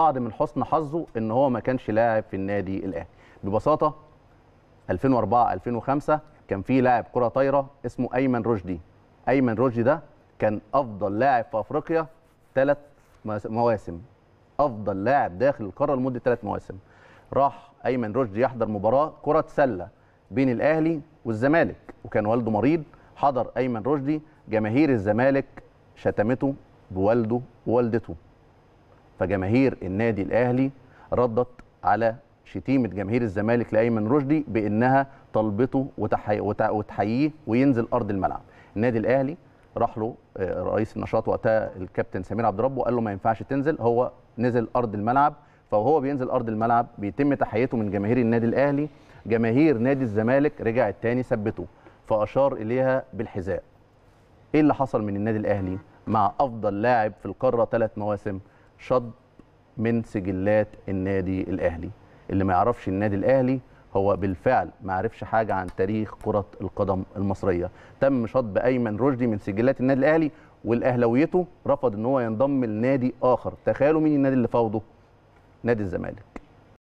بعض من حسن حظه ان هو ما كانش لاعب في النادي الاهلي ببساطه 2004 2005 كان في لاعب كره طايره اسمه ايمن رشدي ايمن رشدي ده كان افضل لاعب في افريقيا ثلاث مواسم افضل لاعب داخل القاره لمده ثلاث مواسم راح ايمن رشدي يحضر مباراه كره سله بين الاهلي والزمالك وكان والده مريض حضر ايمن رشدي جماهير الزمالك شتمته بوالده ووالدته فجماهير النادي الاهلي ردت على شتيمه جماهير الزمالك لايمن رشدي بانها طلبته وتحييه وينزل ارض الملعب النادي الاهلي راح له آه، رئيس النشاط وقتها الكابتن سمير عبد ربه وقال له ما ينفعش تنزل هو نزل ارض الملعب فهو بينزل ارض الملعب بيتم تحيته من جماهير النادي الاهلي جماهير نادي الزمالك رجعت تاني ثبته فاشار اليها بالحذاء ايه اللي حصل من النادي الاهلي مع افضل لاعب في القاره ثلاث مواسم شطب من سجلات النادي الاهلي اللي ما يعرفش النادي الاهلي هو بالفعل ما عرفش حاجه عن تاريخ كره القدم المصريه تم شطب ايمن رشدي من سجلات النادي الاهلي والاهلاويته رفض ان هو ينضم لنادي اخر تخيلوا مين النادي اللي فاوضه نادي الزمالك